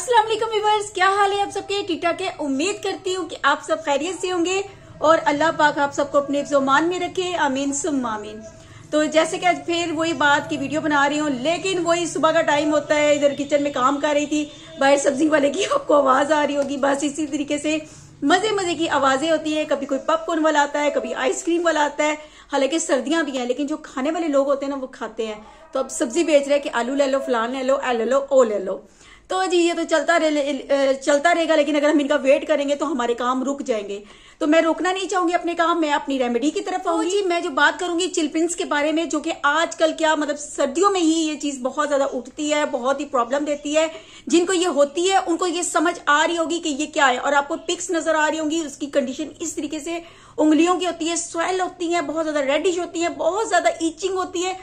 अस्सलाम वालेकुम व्यूवर्स क्या हाल है आप सबके टीटा के उम्मीद करती हूँ कि आप सब खैरियत से होंगे और अल्लाह पाक आप सबको अपने मान में रखे आमीन सुम आमीन तो जैसे कि आज फिर वही बात की वीडियो बना रही हूँ लेकिन वही सुबह का टाइम होता है इधर किचन में काम कर रही थी बाहर सब्जी वाले की आपको आवाज आ रही होगी बस इसी तरीके से मजे मजे की आवाजें होती है कभी कोई पॉपकॉर्न वाला आता है कभी आइसक्रीम वाला आता है हालांकि सर्दियां भी हैं लेकिन जो खाने वाले लोग होते हैं ना वो खाते हैं तो अब सब्जी बेच रहे हैं कि आलू ले लो फलान ले लो ए ले लो ओ ले लो तो जी ये तो चलता रहे चलता रहेगा लेकिन अगर हम इनका वेट करेंगे तो हमारे काम रुक जाएंगे तो मैं रोकना नहीं चाहूंगी अपने काम मैं अपनी रेमेडी की तरफ तो आऊंगी जी मैं जो बात करूंगी चिल्पिंस के बारे में जो कि आजकल क्या मतलब सर्दियों में ही ये चीज बहुत ज्यादा उठती है बहुत ही प्रॉब्लम देती है जिनको ये होती है उनको ये समझ आ रही होगी कि ये क्या है और आपको पिक्स नजर आ रही होंगी उसकी कंडीशन इस तरीके से उंगलियों की होती है स्वेल होती है बहुत ज्यादा रेडिश होती है बहुत ज्यादा ईचिंग होती है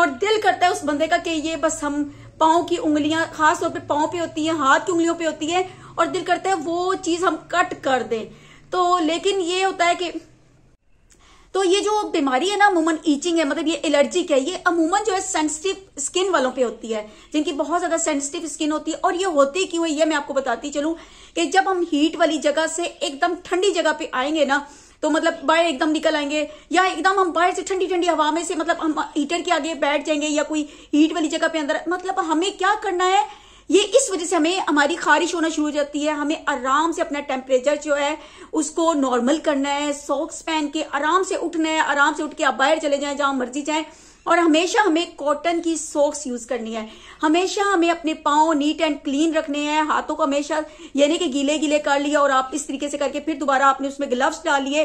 और दिल करता है उस बंदे का कि ये बस हम पाओ की उंगलियां खास तौर पे पाओ पे होती है हाथ की उंगलियों पे होती है और दिल करता है वो चीज हम कट कर दें तो लेकिन ये होता है कि तो ये जो बीमारी है ना अमूमन ईचिंग है मतलब ये एलर्जी है ये अमूमन जो है सेंसिटिव स्किन वालों पे होती है जिनकी बहुत ज्यादा सेंसिटिव स्किन होती है और ये होती क्यों है ये मैं आपको बताती चलूं कि जब हम हीट वाली जगह से एकदम ठंडी जगह पे आएंगे ना तो मतलब बाहर एकदम निकल आएंगे या एकदम हम बाहर से ठंडी ठंडी हवा में से मतलब हम हीटर के आगे बैठ जाएंगे या कोई हीट वाली जगह पे अंदर मतलब हमें क्या करना है ये इस वजह से हमें हमारी खारिश होना शुरू हो जाती है हमें आराम से अपना टेम्परेचर जो है उसको नॉर्मल करना है सॉक्स पहन के आराम से उठना है आराम से उठ के आप बाहर चले जाएं जहां मर्जी जाएं और हमेशा हमें कॉटन की सॉक्स यूज करनी है हमेशा हमें अपने पाओ नीट एंड क्लीन रखने हैं हाथों को हमेशा यानी कि गीले गीले कर लिए और आप इस तरीके से करके फिर दोबारा आपने उसमें ग्लव्स डाल लिए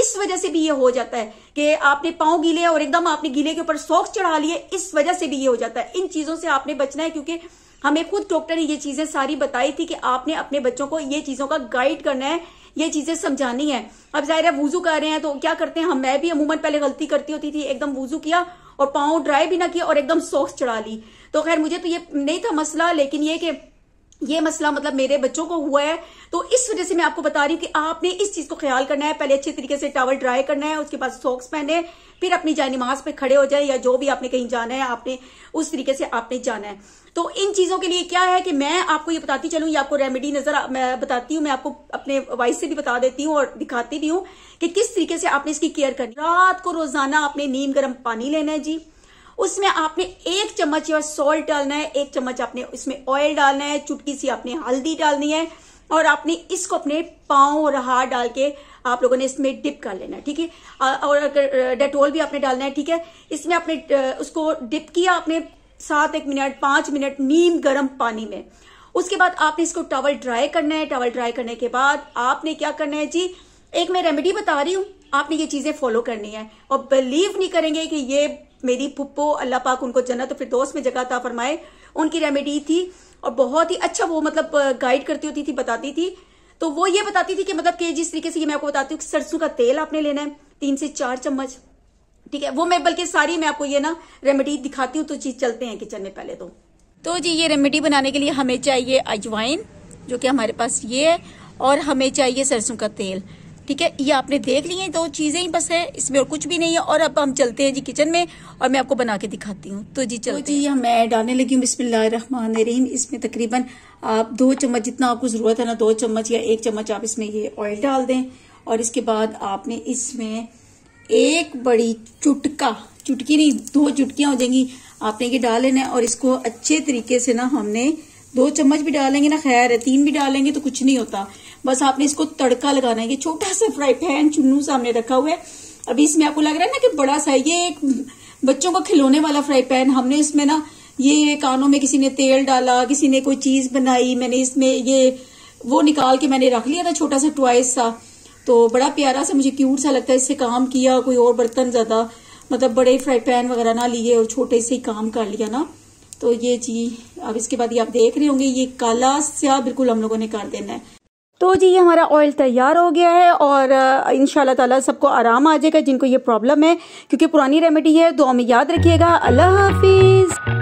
इस वजह से भी ये हो जाता है कि आपने पाओ गीले और एकदम आपने गीले के ऊपर सॉक्स चढ़ा लिए इस वजह से भी ये हो जाता है इन चीजों से आपने बचना है क्योंकि हमें खुद डॉक्टर ने ये चीजें सारी बताई थी कि आपने अपने बच्चों को ये चीजों का गाइड करना है ये चीजें समझानी है अब जाहिर है वूजू कर रहे हैं तो क्या करते हैं हम मैं भी अमूमन पहले गलती करती होती थी एकदम वूजू किया और पाँव ड्राई भी ना किया और एकदम सॉक्स चढ़ा ली तो खैर मुझे तो ये नहीं था मसला लेकिन ये कि ये मसला मतलब मेरे बच्चों को हुआ है तो इस वजह से मैं आपको बता रही हूँ कि आपने इस चीज को ख्याल करना है पहले अच्छे तरीके से टावल ड्राई करना है उसके बाद सॉक्स पहने फिर अपनी जाए नमाज पे खड़े हो जाए या जो भी आपने कहीं जाना है आपने उस तरीके से आपने जाना है तो इन चीजों के लिए क्या है कि मैं आपको ये बताती चलूँ या आपको रेमेडी नजर मैं बताती हूँ मैं आपको अपने वॉइस से भी बता देती हूँ और दिखाती भी हूँ कि किस तरीके से आपने इसकी केयर करनी रात को रोजाना आपने नीम गर्म पानी लेना है जी उसमें आपने एक चम्मच सॉल्ट डालना है एक चम्मच आपने इसमें ऑयल डालना है चुटकी सी आपने हल्दी डालनी है और आपने इसको अपने पाँव और हाथ डाल के आप लोगों ने इसमें डिप कर लेना है ठीक है और अगर डेटोल भी आपने डालना है ठीक है इसमें आपने उसको डिप किया आपने सात एक मिनट पांच मिनट नीम गर्म पानी में उसके बाद आपने इसको टॉवल ड्राई करना है टॉवल ड्राई करने के बाद आपने क्या करना है जी एक मैं रेमेडी बता रही हूं आपने ये चीजें फॉलो करनी है और बिलीव नहीं करेंगे कि ये मेरी पुप्पो अल्लाह पाक उनको जन्नत फिर दोस्त में जगह था फरमाए उनकी रेमेडी थी और बहुत ही अच्छा वो मतलब गाइड करती होती थी बताती थी तो वो ये बताती थी कि मतलब कि जिस तरीके से ये मैं आपको बताती हूँ सरसों का तेल आपने लेना है तीन से चार चम्मच ठीक है वो मैं बल्कि सारी मैं आपको ये ना रेमेडी दिखाती हूँ तो चीज चलते हैं किचन में पहले तो तो जी ये रेमेडी बनाने के लिए हमें चाहिए अजवाइन जो कि हमारे पास ये है और हमें चाहिए सरसों का तेल ठीक है ये आपने देख ली है दो चीज़ें ही बस है इसमें और कुछ भी नहीं है और अब हम चलते हैं जी किचन में और मैं आपको बना के दिखाती हूँ तो जी चलो तो जी मैं डालने लगी हूँ बिस्मिल्लाम इसमें तकरीबन आप दो चम्मच जितना आपको ज़रूरत है ना दो चम्मच या एक चम्मच आप इसमें ये ऑयल डाल दें और इसके बाद आपने इसमें एक बड़ी चुटका चुटकी नहीं दो चुटकियां हो जाएंगी आपने ये डाल लेना और इसको अच्छे तरीके से ना हमने दो चम्मच भी डालेंगे ना खैर है तीन भी डालेंगे तो कुछ नहीं होता बस आपने इसको तड़का लगाना है ये छोटा सा फ्राई पैन चुन्नू सामने रखा हुआ है अभी इसमें आपको लग रहा है ना कि बड़ा सा ये एक बच्चों का खिलौने वाला फ्राई पैन हमने इसमें ना ये कानों में किसी ने तेल डाला किसी ने कोई चीज बनाई मैंने इसमें ये वो निकाल के मैंने रख लिया था छोटा सा ट्वाइस सा तो बड़ा प्यारा सा मुझे क्यूट सा लगता है इससे काम किया कोई और बर्तन ज्यादा मतलब बड़े फ्राई पैन वगैरह ना लिए और छोटे से ही काम कर लिया ना तो ये जी अब इसके बाद ये आप देख रहे होंगे ये काला स्या बिल्कुल हम लोगों ने कर देना है तो जी ये हमारा ऑयल तैयार हो गया है और इन ताला सबको आराम आ जाएगा जिनको ये प्रॉब्लम है क्योंकि पुरानी रेमेडी है दुआ में याद रखिएगा अल्लाह हाफिज़